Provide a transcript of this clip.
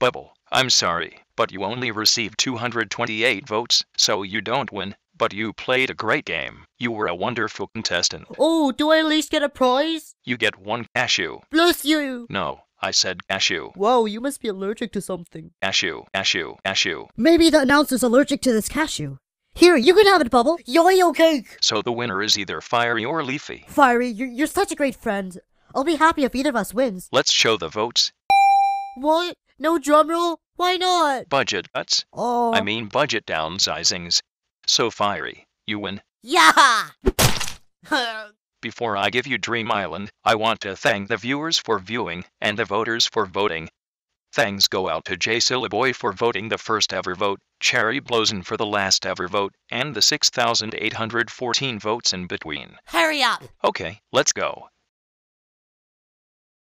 Bubble, I'm sorry, but you only received 228 votes, so you don't win. But you played a great game. You were a wonderful contestant. Oh, do I at least get a prize? You get one cashew. Bless you! No, I said cashew. Whoa, you must be allergic to something. Cashew, cashew, cashew. Maybe the announcer's allergic to this cashew. Here, you can have it, Bubble. Yo-yo cake! So the winner is either Fiery or Leafy. Fiery, you're, you're such a great friend. I'll be happy if either of us wins. Let's show the votes. What? No drumroll? Why not? Budget cuts? Oh. I mean budget downsizings. So fiery, you win. Yeah! Before I give you Dream Island, I want to thank the viewers for viewing and the voters for voting. Thanks go out to Jay Sillaboy for voting the first ever vote, Cherry Blozen for the last ever vote, and the 6,814 votes in between. Hurry up! Okay, let's go.